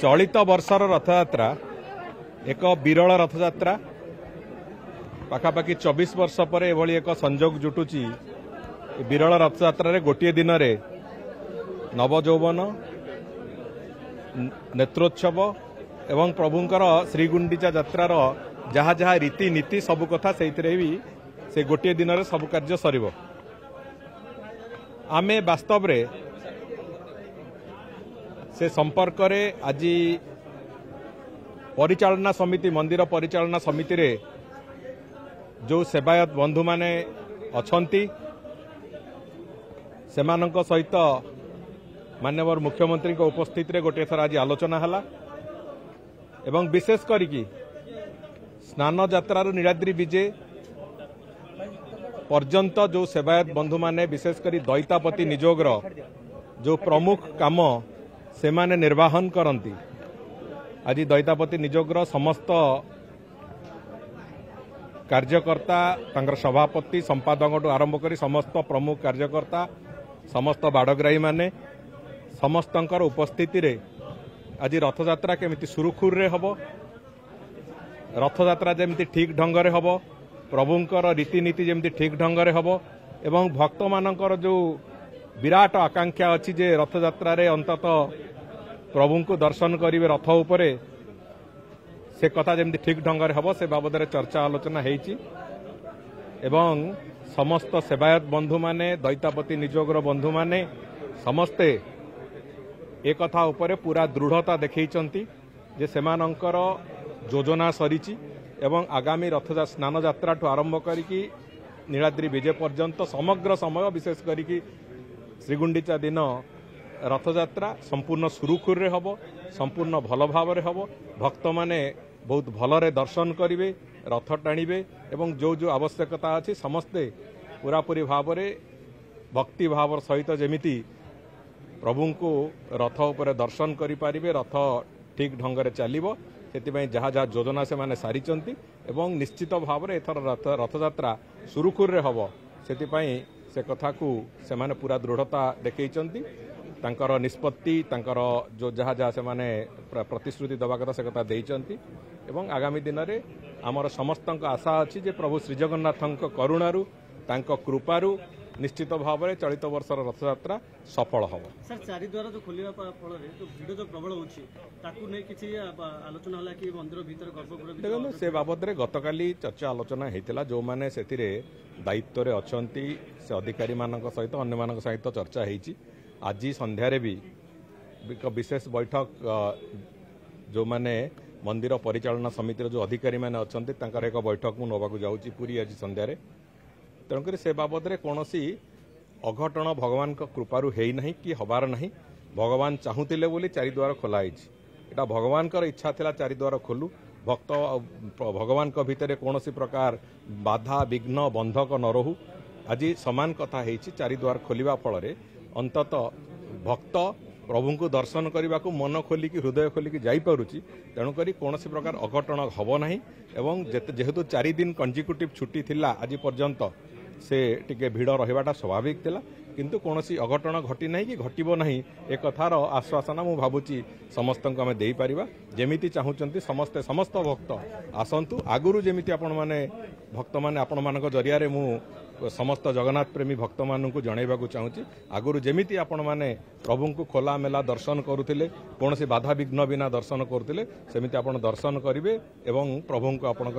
ଚଳିତ ବର୍ଷର ରଥଯାତ୍ରା ଏକ ବିରଳ ରଥଯାତ୍ରା ପାଖାପାଖି ଚବିଶ ବର୍ଷ ପରେ ଏଭଳି ଏକ ସଂଯୋଗ ଜୁଟୁଛି ବିରଳ ରଥଯାତ୍ରାରେ ଗୋଟିଏ ଦିନରେ ନବଯୌବନ ନେତ୍ରୋତ୍ସବ ଏବଂ ପ୍ରଭୁଙ୍କର ଶ୍ରୀଗୁଣ୍ଡିଚା ଯାତ୍ରାର ଯାହା ଯାହା ରୀତିନୀତି ସବୁ କଥା ସେଇଥିରେ ବି ସେ ଗୋଟିଏ ଦିନରେ ସବୁ କାର୍ଯ୍ୟ ସରିବ ଆମେ ବାସ୍ତବରେ ସେ ସମ୍ପର୍କରେ ଆଜି ପରିଚାଳନା ସମିତି ମନ୍ଦିର ପରିଚାଳନା ସମିତିରେ ଯେଉଁ ସେବାୟତ ବନ୍ଧୁମାନେ ଅଛନ୍ତି ସେମାନଙ୍କ ସହିତ ମାନ୍ୟବର ମୁଖ୍ୟମନ୍ତ୍ରୀଙ୍କ ଉପସ୍ଥିତିରେ ଗୋଟିଏ ଥର ଆଜି ଆଲୋଚନା ହେଲା ଏବଂ ବିଶେଷ କରିକି ସ୍ନାନ ଯାତ୍ରାରୁ ନୀଳାଦ୍ରି ବିଜେ ପର୍ଯ୍ୟନ୍ତ ଯେଉଁ ସେବାୟତ ବନ୍ଧୁମାନେ ବିଶେଷ କରି ଦୈତାପତି ନିଯୋଗର ଯେଉଁ ପ୍ରମୁଖ କାମ ସେମାନେ ନିର୍ବାହନ କରନ୍ତି ଆଜି ଦୈତାପତି ନିଯୋଗର ସମସ୍ତ କାର୍ଯ୍ୟକର୍ତ୍ତା ତାଙ୍କର ସଭାପତି ସମ୍ପାଦକଠୁ ଆରମ୍ଭ କରି ସମସ୍ତ ପ୍ରମୁଖ କାର୍ଯ୍ୟକର୍ତ୍ତା ସମସ୍ତ ବାଡ଼ଗ୍ରାହୀମାନେ ସମସ୍ତଙ୍କର ଉପସ୍ଥିତିରେ ଆଜି ରଥଯାତ୍ରା କେମିତି ସୁରୁଖୁରୁରେ ହେବ ରଥଯାତ୍ରା ଯେମିତି ଠିକ୍ ଢଙ୍ଗରେ ହେବ ପ୍ରଭୁଙ୍କର ରୀତିନୀତି ଯେମିତି ଠିକ୍ ଢଙ୍ଗରେ ହେବ ଏବଂ ଭକ୍ତମାନଙ୍କର ଯେଉଁ বিরাট আকাঙ্ক্ষা অছি যে রথযাত্রার অন্তত প্রভুঙ্কু দর্শন করবে রথ উপরে সে কথা যেমনি ঠিক ঢঙ্গরে হব সে বাবদরে চর্চা আলোচনা হয়েছি এবং সমস্ত সেবায়ত বন্ধু মানে দৈতাপতি নিযোগর বন্ধু মানে সমস্তে এ কথা উপরে পুরা দৃঢ়তা দেখাইছেন যে সেমানঙ্কর যোজনা সরিছি এবং আগামী রথ স্নানযাত্রাঠু আরম্ভ করিকি নীলাদ্রি বিজে পর্যন্ত সমগ্র সময় বিশেষ করিকি ଶ୍ରୀଗୁଣ୍ଡିଚା ଦିନ ରଥଯାତ୍ରା ସମ୍ପୂର୍ଣ୍ଣ ସୁରୁଖୁରୁରେ ହେବ ସମ୍ପୂର୍ଣ୍ଣ ଭଲ ଭାବରେ ହେବ ଭକ୍ତମାନେ ବହୁତ ଭଲରେ ଦର୍ଶନ କରିବେ ରଥ ଟାଣିବେ ଏବଂ ଯେଉଁ ଯେଉଁ ଆବଶ୍ୟକତା ଅଛି ସମସ୍ତେ ପୁରାପୁରି ଭାବରେ ଭକ୍ତିଭାବର ସହିତ ଯେମିତି ପ୍ରଭୁଙ୍କୁ ରଥ ଉପରେ ଦର୍ଶନ କରିପାରିବେ ରଥ ଠିକ୍ ଢଙ୍ଗରେ ଚାଲିବ ସେଥିପାଇଁ ଯାହା ଯାହା ଯୋଜନା ସେମାନେ ସାରିଛନ୍ତି ଏବଂ ନିଶ୍ଚିତ ଭାବରେ ଏଥର ରଥଯାତ୍ରା ସୁରୁଖୁରୁରେ ହେବ ସେଥିପାଇଁ ସେ କଥାକୁ ସେମାନେ ପୁରା ଦୃଢ଼ତା ଦେଖେଇଛନ୍ତି ତାଙ୍କର ନିଷ୍ପତ୍ତି ତାଙ୍କର ଯେଉଁ ଯାହା ଯାହା ସେମାନେ ପ୍ରତିଶ୍ରୁତି ଦେବା କଥା ସେ କଥା ଦେଇଛନ୍ତି ଏବଂ ଆଗାମୀ ଦିନରେ ଆମର ସମସ୍ତଙ୍କ ଆଶା ଅଛି ଯେ ପ୍ରଭୁ ଶ୍ରୀଜଗନ୍ନାଥଙ୍କ କରୁଣାରୁ ତାଙ୍କ କୃପାରୁ ନିଶ୍ଚିତ ଭାବରେ ଚଳିତ ବର୍ଷର ରଥଯାତ୍ରା ସଫଳ ହେବ ସାର୍ ଚାରିଦ୍ୱାର ଯୋଉ ଖୋଲିବା ଫଳରେ ଭିଡ଼ ଯୋଉ ପ୍ରବଳ ହେଉଛି ତାକୁ ନେଇ କିଛି ଆଲୋଚନା ହେଲା କି ମନ୍ଦିର ଭିତରେ ଗର୍ଭଗୃହ ଦେଖନ୍ତୁ ସେ ବାବଦରେ ଗତକାଲି ଚର୍ଚ୍ଚା ଆଲୋଚନା ହେଇଥିଲା ଯେଉଁମାନେ ସେଥିରେ ଦାୟିତ୍ୱରେ ଅଛନ୍ତି ସେ ଅଧିକାରୀମାନଙ୍କ ସହିତ ଅନ୍ୟମାନଙ୍କ ସହିତ ଚର୍ଚ୍ଚା ହେଇଛି ଆଜି ସନ୍ଧ୍ୟାରେ ବି ଏକ ବିଶେଷ ବୈଠକ ଯେଉଁମାନେ ମନ୍ଦିର ପରିଚାଳନା ସମିତିର ଯେଉଁ ଅଧିକାରୀମାନେ ଅଛନ୍ତି ତାଙ୍କର ଏକ ବୈଠକ ମୁଁ ନେବାକୁ ଯାଉଛି ପୁରୀ ଆଜି ସନ୍ଧ୍ୟାରେ ତେଣୁକରି ସେ ବାବଦରେ କୌଣସି ଅଘଟଣ ଭଗବାନଙ୍କ କୃପାରୁ ହେଇନାହିଁ କି ହେବାର ନାହିଁ ଭଗବାନ ଚାହୁଁଥିଲେ ବୋଲି ଚାରିଦ୍ୱାର ଖୋଲା ହେଇଛି ଏଇଟା ଭଗବାନଙ୍କର ଇଚ୍ଛା ଥିଲା ଚାରିଦ୍ୱାର ଖୋଲୁ ଭକ୍ତ ଭଗବାନଙ୍କ ଭିତରେ କୌଣସି ପ୍ରକାର ବାଧା ବିଘ୍ନ ବନ୍ଧକ ନ ରହୁ ଆଜି ସମାନ କଥା ହେଇଛି ଚାରିଦ୍ୱାର ଖୋଲିବା ଫଳରେ ଅନ୍ତତଃ ଭକ୍ତ ପ୍ରଭୁଙ୍କୁ ଦର୍ଶନ କରିବାକୁ ମନ ଖୋଲିକି ହୃଦୟ ଖୋଲିକି ଯାଇପାରୁଛି ତେଣୁକରି କୌଣସି ପ୍ରକାର ଅଘଟଣ ହେବ ନାହିଁ ଏବଂ ଯେହେତୁ ଚାରିଦିନ କଞ୍ଜିକ୍ୟୁଟିଭ୍ ଛୁଟି ଥିଲା ଆଜି ପର୍ଯ୍ୟନ୍ତ ସେ ଟିକେ ଭିଡ଼ ରହିବାଟା ସ୍ୱାଭାବିକ ଥିଲା କିନ୍ତୁ କୌଣସି ଅଘଟଣ ଘଟି ନାହିଁ କି ଘଟିବ ନାହିଁ ଏକଥାର ଆଶ୍ୱାସନ ମୁଁ ଭାବୁଛି ସମସ୍ତଙ୍କୁ ଆମେ ଦେଇପାରିବା ଯେମିତି ଚାହୁଁଛନ୍ତି ସମସ୍ତେ ସମସ୍ତ ଭକ୍ତ ଆସନ୍ତୁ ଆଗରୁ ଯେମିତି ଆପଣମାନେ ଭକ୍ତମାନେ ଆପଣମାନଙ୍କ ଜରିଆରେ ମୁଁ ସମସ୍ତ ଜଗନ୍ନାଥ ପ୍ରେମୀ ଭକ୍ତମାନଙ୍କୁ ଜଣାଇବାକୁ ଚାହୁଁଛି ଆଗରୁ ଯେମିତି ଆପଣମାନେ ପ୍ରଭୁଙ୍କୁ ଖୋଲାମେଲା ଦର୍ଶନ କରୁଥିଲେ କୌଣସି ବାଧାବିଘ୍ନ ବିନା ଦର୍ଶନ କରୁଥିଲେ ସେମିତି ଆପଣ ଦର୍ଶନ କରିବେ ଏବଂ ପ୍ରଭୁଙ୍କୁ ଆପଣଙ୍କ